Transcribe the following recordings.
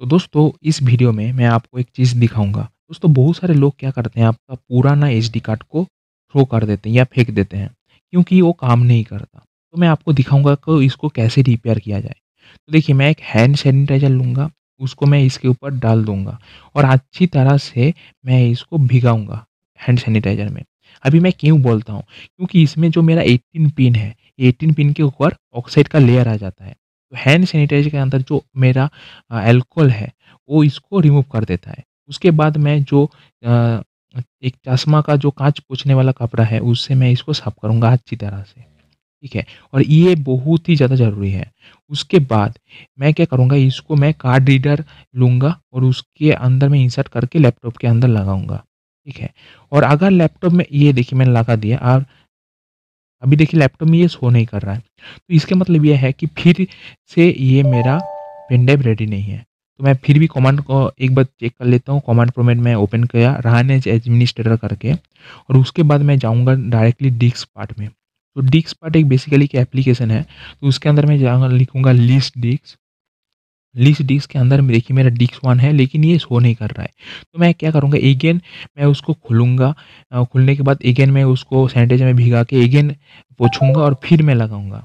तो दोस्तों इस वीडियो में मैं आपको एक चीज़ दिखाऊंगा दोस्तों बहुत सारे लोग क्या करते हैं आपका पुराना एच कार्ड को थ्रो कर देते हैं या फेंक देते हैं क्योंकि वो काम नहीं करता तो मैं आपको दिखाऊंगा कि इसको कैसे रिपेयर किया जाए तो देखिए मैं एक हैंड सैनिटाइजर लूँगा उसको मैं इसके ऊपर डाल दूँगा और अच्छी तरह से मैं इसको भिगाऊँगा हैंड सैनिटाइजर में अभी मैं क्यों बोलता हूँ क्योंकि इसमें जो मेरा 18 पिन है 18 पिन के ऊपर ऑक्साइड का लेयर आ जाता है तो हैंड सैनिटाइजर के अंदर जो मेरा एल्कोहल है वो इसको रिमूव कर देता है उसके बाद मैं जो एक चश्मा का जो कांच पूछने वाला कपड़ा है उससे मैं इसको साफ करूँगा अच्छी तरह से ठीक है और ये बहुत ही ज़्यादा ज़रूरी है उसके बाद मैं क्या करूँगा इसको मैं कार्ड रीडर लूँगा और उसके अंदर मैं इंसर्ट करके लैपटॉप के अंदर लगाऊँगा ठीक है और अगर लैपटॉप में ये देखिए मैंने लगा दिया और अभी देखिए लैपटॉप में ये शो नहीं कर रहा है तो इसका मतलब यह है कि फिर से ये मेरा पेनड्राइव रेडी नहीं है तो मैं फिर भी कमांड को एक बार चेक कर लेता हूँ कमांड प्रोमेट मैं ओपन किया रहा ने एडमिनिस्ट्रेटर करके और उसके बाद मैं जाऊँगा डायरेक्टली डिस्क पार्ट में तो डिस्क पार्ट एक बेसिकली एक एप्लीकेशन है तो उसके अंदर मैं जाऊँगा लिखूँगा लिस्ट डिस्क लिस्ट डिस्क के अंदर में देखिए मेरा डिस्क वन है लेकिन ये शो नहीं कर रहा है तो मैं क्या करूँगा एगेन मैं उसको खुलूँगा खुलने के बाद एगेन मैं उसको सैनिटाइजर में भिगा के एगेन पोछूँगा और फिर मैं लगाऊँगा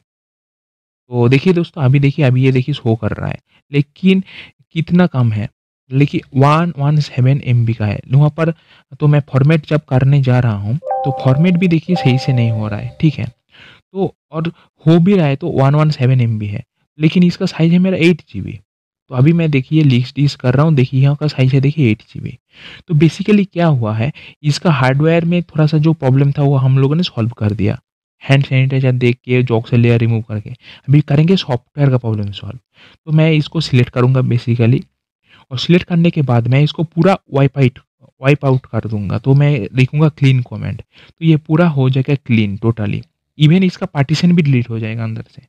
तो देखिए दोस्तों अभी देखिए अभी ये देखिए शो कर रहा है लेकिन कितना कम है लेकिन वन वन सेवन एम का है वहाँ पर तो मैं फॉर्मेट जब करने जा रहा हूँ तो फॉर्मेट भी देखिए सही से नहीं हो रहा है ठीक है तो और हो भी रहा है तो वन वन सेवन एम है लेकिन इसका साइज़ है मेरा एट जी बी तो अभी मैं देखिए लिस्ट कर रहा हूँ देखिए यहाँ का साइज है देखिए एट जी तो बेसिकली क्या हुआ है इसका हार्डवेयर में थोड़ा सा जो प्रॉब्लम था वो हम लोगों ने सॉल्व कर दिया हैंड सैनिटाइजर देख के जॉक से लेयर रिमूव करके अभी करेंगे सॉफ्टवेयर का प्रॉब्लम सॉल्व तो मैं इसको सिलेक्ट करूँगा बेसिकली और सिलेक्ट करने के बाद मैं इसको पूरा वाइप आउट वाइप आउट कर दूंगा तो मैं लिखूंगा क्लीन कमेंट तो ये पूरा हो जाएगा क्लीन टोटली इवन इसका पार्टीशन भी डिलीट हो जाएगा अंदर से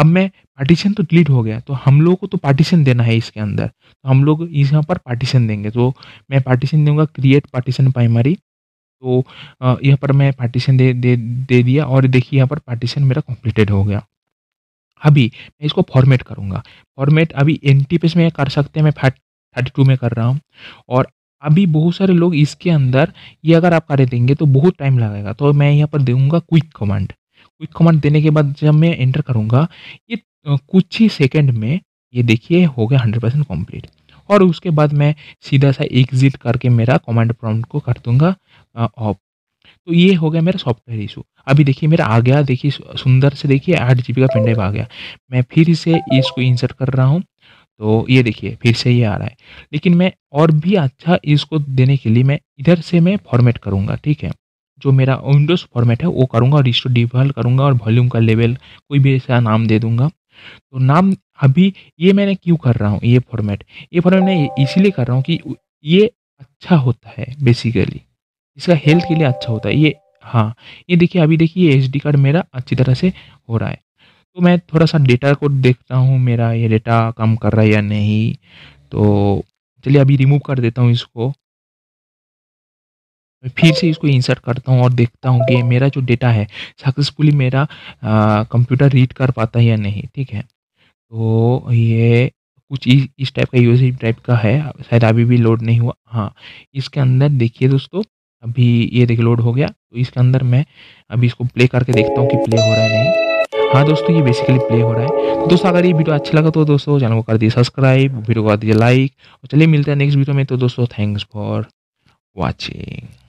अब मैं पार्टीशन तो डिलीट हो गया तो हम लोग को तो पार्टीशन देना है इसके अंदर तो हम लोग इस यहाँ पर पार्टीशन देंगे तो मैं पार्टीशन दूंगा क्रिएट पार्टीशन प्राइमरी तो यहाँ पर मैं पार्टीशन दे दे दे दिया और देखिए यहाँ पर पार्टीशन मेरा कंप्लीटेड हो गया अभी मैं इसको फॉर्मेट करूँगा फॉर्मेट अभी एन टी पे में कर सकते हैं मैं थर्टी टू में कर रहा हूँ और अभी बहुत सारे लोग इसके अंदर ये अगर आप कर देंगे तो बहुत टाइम लगेगा तो मैं यहाँ पर दूंगा क्विक कमांड क्विक कमांड देने के बाद जब मैं एंटर करूँगा ये कुछ ही सेकेंड में ये देखिए हो गया हंड्रेड परसेंट कम्प्लीट और उसके बाद मैं सीधा सा एग्जिट करके मेरा कमांड प्रॉम्प्ट को कर दूंगा ऑफ तो ये हो गया मेरा सॉफ्टवेयर इशू अभी देखिए मेरा आ गया देखिए सुंदर से देखिए आठ जी का पेंडेप आ गया मैं फिर से इसको इंसर्ट कर रहा हूँ तो ये देखिए फिर से ये आ रहा है लेकिन मैं और भी अच्छा इसको देने के लिए मैं इधर से मैं फॉर्मेट करूँगा ठीक है जो मेरा विंडोज़ फॉर्मेट है वो करूँगा और इसको डिफॉल्ट करूँगा और वॉल्यूम का लेवल कोई भी ऐसा नाम दे दूँगा तो नाम अभी ये मैंने क्यों कर रहा हूँ ये फॉर्मेट ये फॉर्मेट मैं इसीलिए कर रहा हूँ कि ये अच्छा होता है बेसिकली इसका हेल्थ के लिए अच्छा होता है ये हाँ ये देखिए अभी देखिए एच डी कार्ड मेरा अच्छी तरह से हो रहा है तो मैं थोड़ा सा डेटा को देखता हूँ मेरा ये डेटा काम कर रहा है या नहीं तो चलिए अभी रिमूव कर देता हूँ इसको मैं फिर से इसको इंसर्ट करता हूँ और देखता हूँ कि मेरा जो डेटा है सक्सेसफुली मेरा कंप्यूटर रीड कर पाता है या नहीं ठीक है तो ये कुछ इस टाइप का यूज टाइप का है शायद अभी भी लोड नहीं हुआ हाँ इसके अंदर देखिए दोस्तों अभी ये देखिए लोड हो गया तो इसके अंदर मैं अभी इसको प्ले करके देखता हूँ कि प्ले हो रहा है नहीं हाँ दोस्तों ये बेसिकली प्ले हो रहा है तो दोस्तों अगर ये वीडियो अच्छा लगा तो दोस्तों चैनल को कर दिए सब्सक्राइब वीडियो को कर दीजिए लाइक और चलिए मिलते हैं नेक्स्ट वीडियो में तो दोस्तों थैंक्स फॉर वॉचिंग